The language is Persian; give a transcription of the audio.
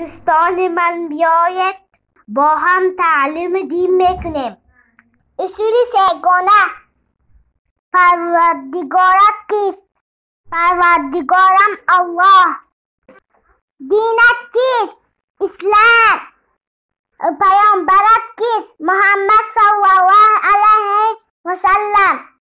دوستان من بیاید با هم تعلیم دین میکنیم اصول گناه پروردگارت کیست پروردگارم الله دینت کیست اسلام پیامبرت کیست محمد صلی الله علیه و سلم